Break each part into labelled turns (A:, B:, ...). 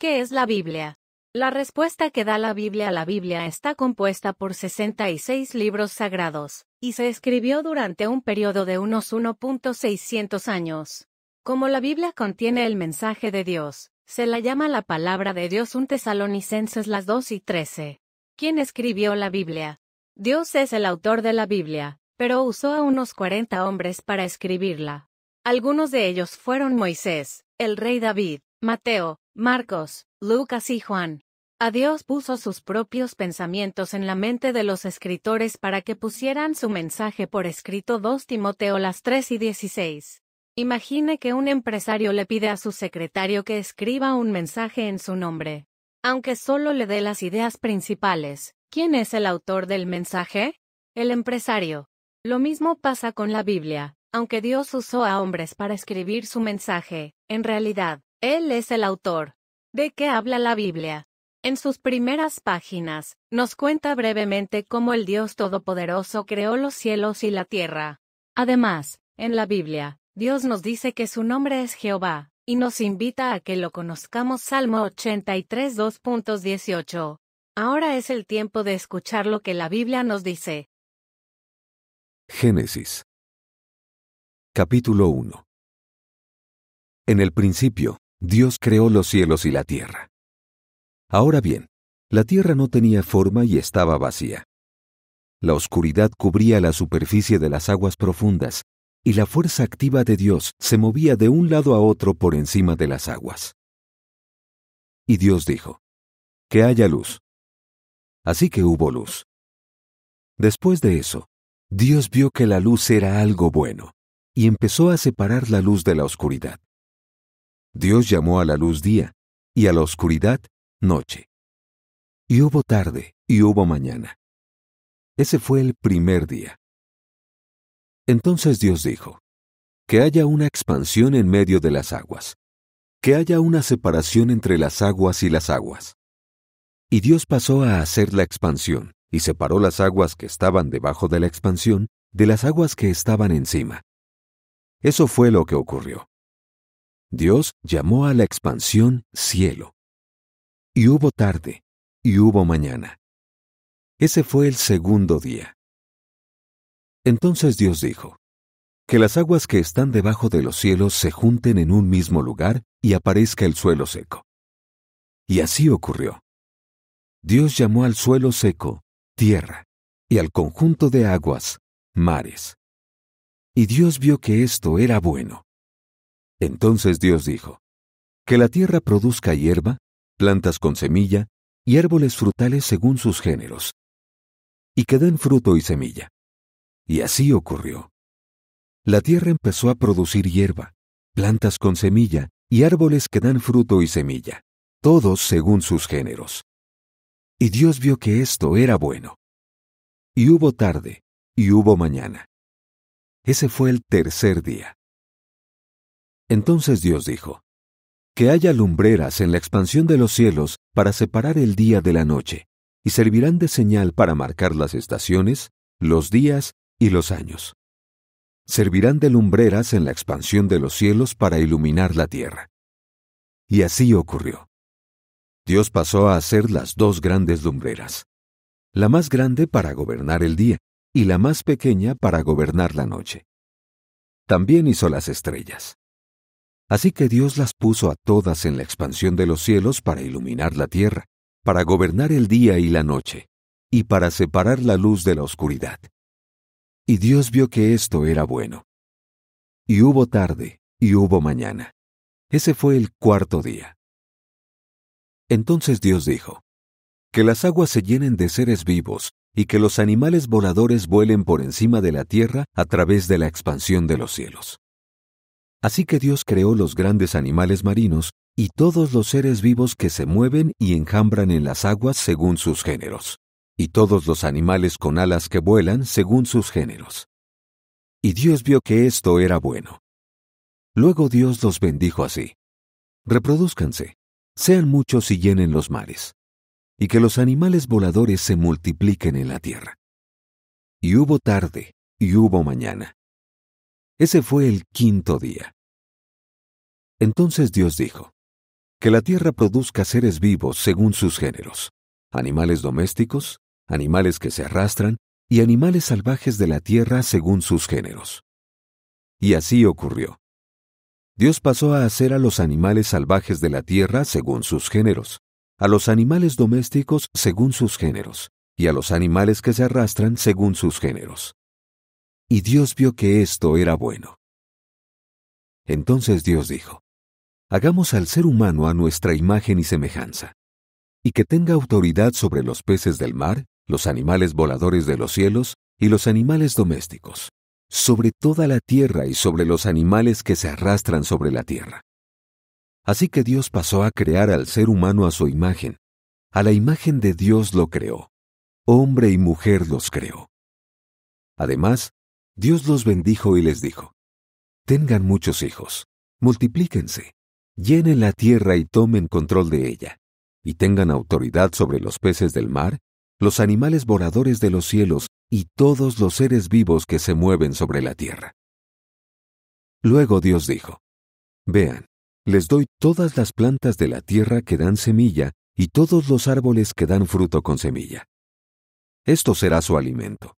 A: ¿Qué es la Biblia? La respuesta que da la Biblia a la Biblia está compuesta por 66 libros sagrados, y se escribió durante un periodo de unos 1.600 años. Como la Biblia contiene el mensaje de Dios, se la llama la palabra de Dios un tesalonicenses las 2 y 13. ¿Quién escribió la Biblia? Dios es el autor de la Biblia, pero usó a unos 40 hombres para escribirla. Algunos de ellos fueron Moisés, el rey David, Mateo, Marcos, Lucas y Juan. A Dios puso sus propios pensamientos en la mente de los escritores para que pusieran su mensaje por escrito 2 Timoteo las 3 y 16. Imagine que un empresario le pide a su secretario que escriba un mensaje en su nombre. Aunque solo le dé las ideas principales, ¿quién es el autor del mensaje? El empresario. Lo mismo pasa con la Biblia. Aunque Dios usó a hombres para escribir su mensaje, en realidad, él es el autor. ¿De qué habla la Biblia? En sus primeras páginas, nos cuenta brevemente cómo el Dios Todopoderoso creó los cielos y la tierra. Además, en la Biblia, Dios nos dice que su nombre es Jehová, y nos invita a que lo conozcamos. Salmo 83 2.18. Ahora es el tiempo de escuchar lo que la Biblia nos dice.
B: Génesis. Capítulo 1. En el principio, Dios creó los cielos y la tierra. Ahora bien, la tierra no tenía forma y estaba vacía. La oscuridad cubría la superficie de las aguas profundas, y la fuerza activa de Dios se movía de un lado a otro por encima de las aguas. Y Dios dijo, Que haya luz. Así que hubo luz. Después de eso, Dios vio que la luz era algo bueno, y empezó a separar la luz de la oscuridad. Dios llamó a la luz día, y a la oscuridad noche. Y hubo tarde, y hubo mañana. Ese fue el primer día. Entonces Dios dijo, que haya una expansión en medio de las aguas, que haya una separación entre las aguas y las aguas. Y Dios pasó a hacer la expansión, y separó las aguas que estaban debajo de la expansión de las aguas que estaban encima. Eso fue lo que ocurrió. Dios llamó a la expansión cielo. Y hubo tarde, y hubo mañana. Ese fue el segundo día. Entonces Dios dijo, que las aguas que están debajo de los cielos se junten en un mismo lugar y aparezca el suelo seco. Y así ocurrió. Dios llamó al suelo seco tierra y al conjunto de aguas mares. Y Dios vio que esto era bueno. Entonces Dios dijo, Que la tierra produzca hierba, plantas con semilla, y árboles frutales según sus géneros, y que den fruto y semilla. Y así ocurrió. La tierra empezó a producir hierba, plantas con semilla, y árboles que dan fruto y semilla, todos según sus géneros. Y Dios vio que esto era bueno. Y hubo tarde, y hubo mañana. Ese fue el tercer día. Entonces Dios dijo, Que haya lumbreras en la expansión de los cielos para separar el día de la noche, y servirán de señal para marcar las estaciones, los días y los años. Servirán de lumbreras en la expansión de los cielos para iluminar la tierra. Y así ocurrió. Dios pasó a hacer las dos grandes lumbreras, la más grande para gobernar el día y la más pequeña para gobernar la noche. También hizo las estrellas. Así que Dios las puso a todas en la expansión de los cielos para iluminar la tierra, para gobernar el día y la noche, y para separar la luz de la oscuridad. Y Dios vio que esto era bueno. Y hubo tarde, y hubo mañana. Ese fue el cuarto día. Entonces Dios dijo, Que las aguas se llenen de seres vivos, y que los animales voladores vuelen por encima de la tierra a través de la expansión de los cielos. Así que Dios creó los grandes animales marinos y todos los seres vivos que se mueven y enjambran en las aguas según sus géneros, y todos los animales con alas que vuelan según sus géneros. Y Dios vio que esto era bueno. Luego Dios los bendijo así. Reproduzcanse, sean muchos y llenen los mares, y que los animales voladores se multipliquen en la tierra. Y hubo tarde, y hubo mañana, ese fue el quinto día. Entonces Dios dijo, que la tierra produzca seres vivos según sus géneros, animales domésticos, animales que se arrastran y animales salvajes de la tierra según sus géneros. Y así ocurrió. Dios pasó a hacer a los animales salvajes de la tierra según sus géneros, a los animales domésticos según sus géneros, y a los animales que se arrastran según sus géneros. Y Dios vio que esto era bueno. Entonces Dios dijo, Hagamos al ser humano a nuestra imagen y semejanza, y que tenga autoridad sobre los peces del mar, los animales voladores de los cielos y los animales domésticos, sobre toda la tierra y sobre los animales que se arrastran sobre la tierra. Así que Dios pasó a crear al ser humano a su imagen. A la imagen de Dios lo creó. Hombre y mujer los creó. Además, Dios los bendijo y les dijo, Tengan muchos hijos, multiplíquense, llenen la tierra y tomen control de ella, y tengan autoridad sobre los peces del mar, los animales voladores de los cielos y todos los seres vivos que se mueven sobre la tierra. Luego Dios dijo, Vean, les doy todas las plantas de la tierra que dan semilla y todos los árboles que dan fruto con semilla. Esto será su alimento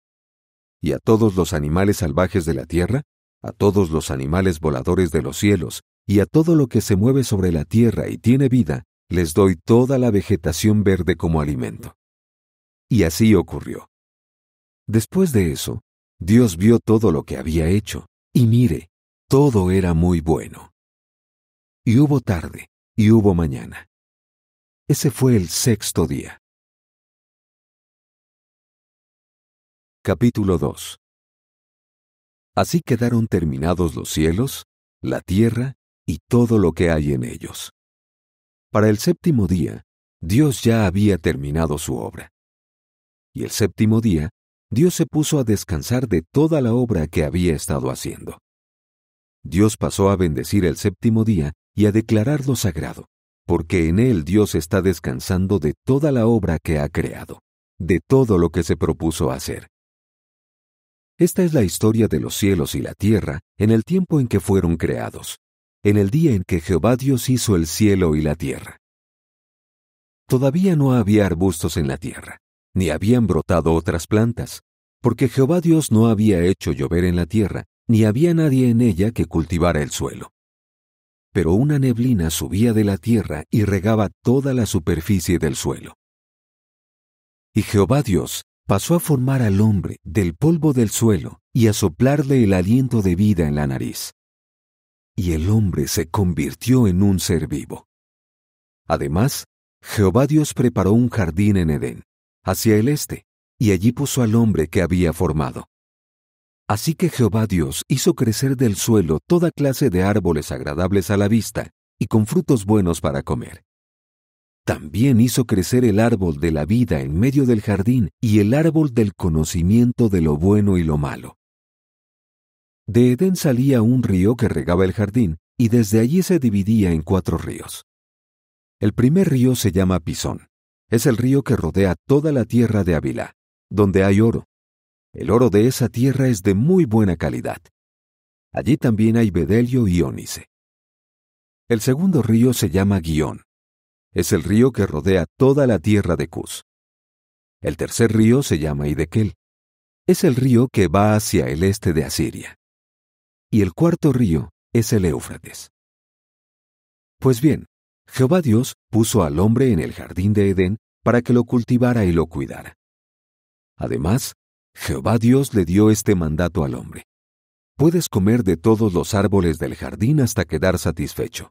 B: y a todos los animales salvajes de la tierra, a todos los animales voladores de los cielos, y a todo lo que se mueve sobre la tierra y tiene vida, les doy toda la vegetación verde como alimento. Y así ocurrió. Después de eso, Dios vio todo lo que había hecho, y mire, todo era muy bueno. Y hubo tarde, y hubo mañana. Ese fue el sexto día. Capítulo 2 Así quedaron terminados los cielos, la tierra y todo lo que hay en ellos. Para el séptimo día, Dios ya había terminado su obra. Y el séptimo día, Dios se puso a descansar de toda la obra que había estado haciendo. Dios pasó a bendecir el séptimo día y a declararlo sagrado, porque en él Dios está descansando de toda la obra que ha creado, de todo lo que se propuso hacer. Esta es la historia de los cielos y la tierra en el tiempo en que fueron creados, en el día en que Jehová Dios hizo el cielo y la tierra. Todavía no había arbustos en la tierra, ni habían brotado otras plantas, porque Jehová Dios no había hecho llover en la tierra, ni había nadie en ella que cultivara el suelo. Pero una neblina subía de la tierra y regaba toda la superficie del suelo. Y Jehová Dios pasó a formar al hombre del polvo del suelo y a soplarle el aliento de vida en la nariz. Y el hombre se convirtió en un ser vivo. Además, Jehová Dios preparó un jardín en Edén, hacia el este, y allí puso al hombre que había formado. Así que Jehová Dios hizo crecer del suelo toda clase de árboles agradables a la vista y con frutos buenos para comer. También hizo crecer el árbol de la vida en medio del jardín y el árbol del conocimiento de lo bueno y lo malo. De Edén salía un río que regaba el jardín y desde allí se dividía en cuatro ríos. El primer río se llama Pisón. Es el río que rodea toda la tierra de Ávila, donde hay oro. El oro de esa tierra es de muy buena calidad. Allí también hay bedelio y ónice. El segundo río se llama Guión es el río que rodea toda la tierra de Cus. El tercer río se llama Idekel. Es el río que va hacia el este de Asiria. Y el cuarto río es el Éufrates. Pues bien, Jehová Dios puso al hombre en el jardín de Edén para que lo cultivara y lo cuidara. Además, Jehová Dios le dio este mandato al hombre. Puedes comer de todos los árboles del jardín hasta quedar satisfecho,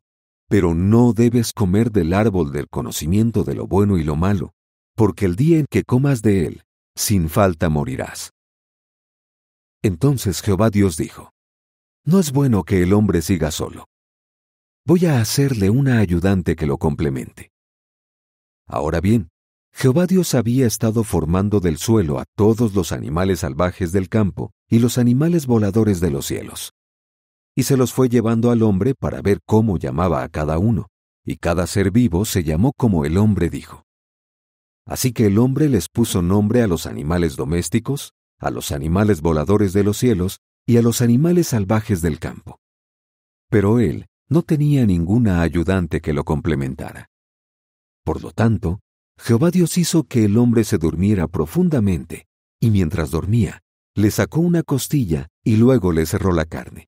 B: pero no debes comer del árbol del conocimiento de lo bueno y lo malo, porque el día en que comas de él, sin falta morirás. Entonces Jehová Dios dijo, No es bueno que el hombre siga solo. Voy a hacerle una ayudante que lo complemente. Ahora bien, Jehová Dios había estado formando del suelo a todos los animales salvajes del campo y los animales voladores de los cielos y se los fue llevando al hombre para ver cómo llamaba a cada uno, y cada ser vivo se llamó como el hombre dijo. Así que el hombre les puso nombre a los animales domésticos, a los animales voladores de los cielos y a los animales salvajes del campo. Pero él no tenía ninguna ayudante que lo complementara. Por lo tanto, Jehová Dios hizo que el hombre se durmiera profundamente, y mientras dormía, le sacó una costilla y luego le cerró la carne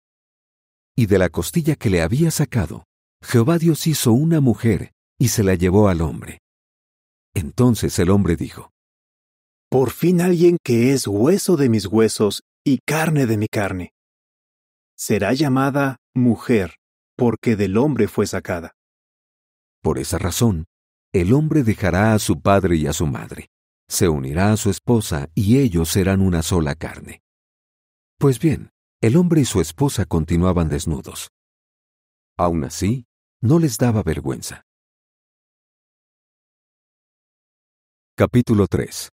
B: y de la costilla que le había sacado, Jehová Dios hizo una mujer y se la llevó al hombre. Entonces el hombre dijo, Por fin alguien que es hueso de mis huesos y carne de mi carne. Será llamada mujer, porque del hombre fue sacada. Por esa razón, el hombre dejará a su padre y a su madre, se unirá a su esposa y ellos serán una sola carne. Pues bien, el hombre y su esposa continuaban desnudos. Aún así, no les daba vergüenza. Capítulo 3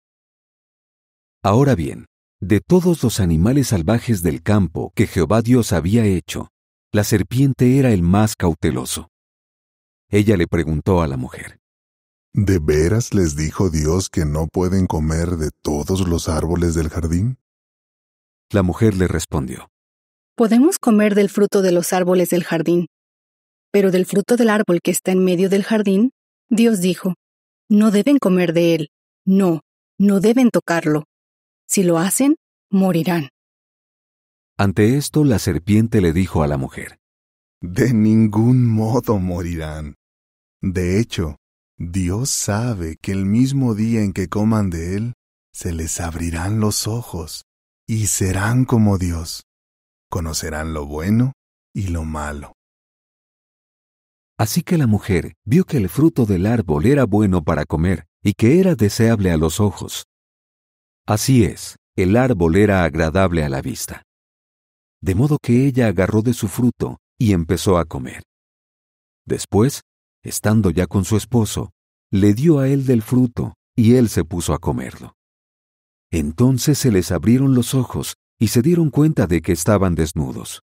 B: Ahora bien, de todos los animales salvajes del campo que Jehová Dios había hecho, la serpiente era el más cauteloso. Ella le preguntó a la mujer, ¿De veras les dijo Dios que no pueden comer de todos los árboles del jardín? La mujer le respondió,
A: Podemos comer del fruto de los árboles del jardín, pero del fruto del árbol que está en medio del jardín, Dios dijo, no deben comer de él, no, no deben tocarlo. Si lo hacen, morirán.
B: Ante esto la serpiente le dijo a la mujer, De ningún modo morirán. De hecho, Dios sabe que el mismo día en que coman de él, se les abrirán los ojos y serán como Dios, conocerán lo bueno y lo malo. Así que la mujer vio que el fruto del árbol era bueno para comer y que era deseable a los ojos. Así es, el árbol era agradable a la vista. De modo que ella agarró de su fruto y empezó a comer. Después, estando ya con su esposo, le dio a él del fruto y él se puso a comerlo. Entonces se les abrieron los ojos y se dieron cuenta de que estaban desnudos.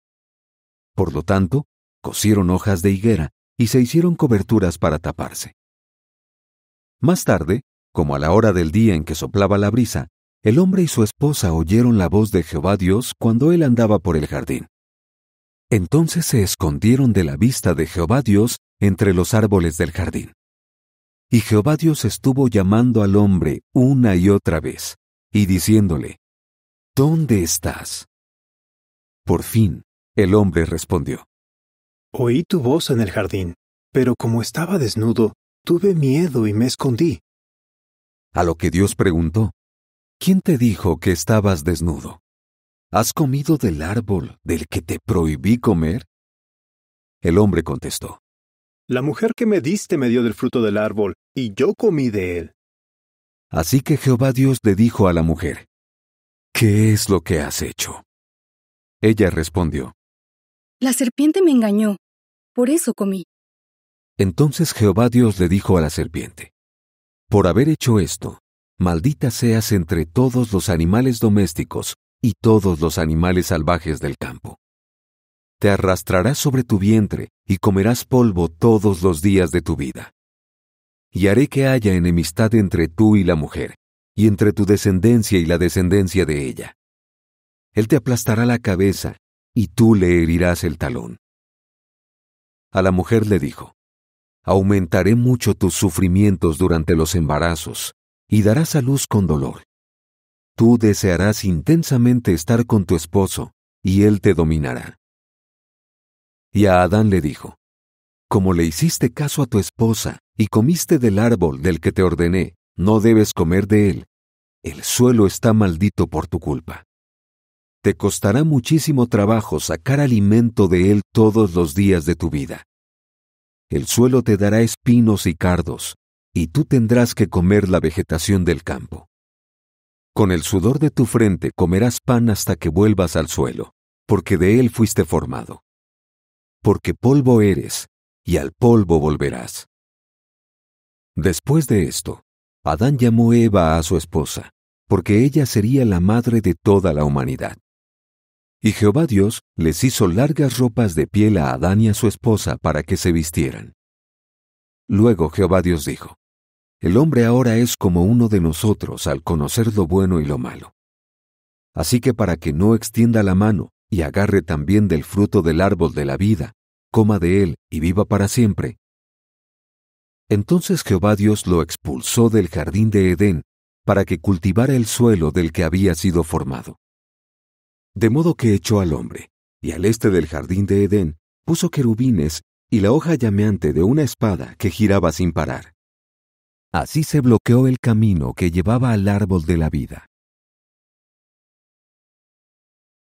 B: Por lo tanto, cosieron hojas de higuera y se hicieron coberturas para taparse. Más tarde, como a la hora del día en que soplaba la brisa, el hombre y su esposa oyeron la voz de Jehová Dios cuando él andaba por el jardín. Entonces se escondieron de la vista de Jehová Dios entre los árboles del jardín. Y Jehová Dios estuvo llamando al hombre una y otra vez, y diciéndole, ¿Dónde estás? Por fin, el hombre respondió. Oí tu voz en el jardín, pero como estaba desnudo, tuve miedo y me escondí. A lo que Dios preguntó, ¿quién te dijo que estabas desnudo? ¿Has comido del árbol del que te prohibí comer? El hombre contestó, La mujer que me diste me dio del fruto del árbol, y yo comí de él. Así que Jehová Dios le dijo a la mujer, ¿Qué es lo que has hecho? Ella respondió, La serpiente
A: me engañó, por eso comí.
B: Entonces Jehová Dios le dijo a la serpiente, Por haber hecho esto, maldita seas entre todos los animales domésticos y todos los animales salvajes del campo. Te arrastrarás sobre tu vientre y comerás polvo todos los días de tu vida. Y haré que haya enemistad entre tú y la mujer, y entre tu descendencia y la descendencia de ella. Él te aplastará la cabeza, y tú le herirás el talón. A la mujer le dijo, Aumentaré mucho tus sufrimientos durante los embarazos, y darás a luz con dolor. Tú desearás intensamente estar con tu esposo, y él te dominará. Y a Adán le dijo, Como le hiciste caso a tu esposa, y comiste del árbol del que te ordené, no debes comer de él, el suelo está maldito por tu culpa. Te costará muchísimo trabajo sacar alimento de él todos los días de tu vida. El suelo te dará espinos y cardos, y tú tendrás que comer la vegetación del campo. Con el sudor de tu frente comerás pan hasta que vuelvas al suelo, porque de él fuiste formado. Porque polvo eres, y al polvo volverás. Después de esto, Adán llamó Eva a su esposa, porque ella sería la madre de toda la humanidad. Y Jehová Dios les hizo largas ropas de piel a Adán y a su esposa para que se vistieran. Luego Jehová Dios dijo, El hombre ahora es como uno de nosotros al conocer lo bueno y lo malo. Así que para que no extienda la mano y agarre también del fruto del árbol de la vida, coma de él y viva para siempre, entonces Jehová Dios lo expulsó del jardín de Edén, para que cultivara el suelo del que había sido formado. De modo que echó al hombre, y al este del jardín de Edén puso querubines y la hoja llameante de una espada que giraba sin parar. Así se bloqueó el camino que llevaba al árbol de la vida.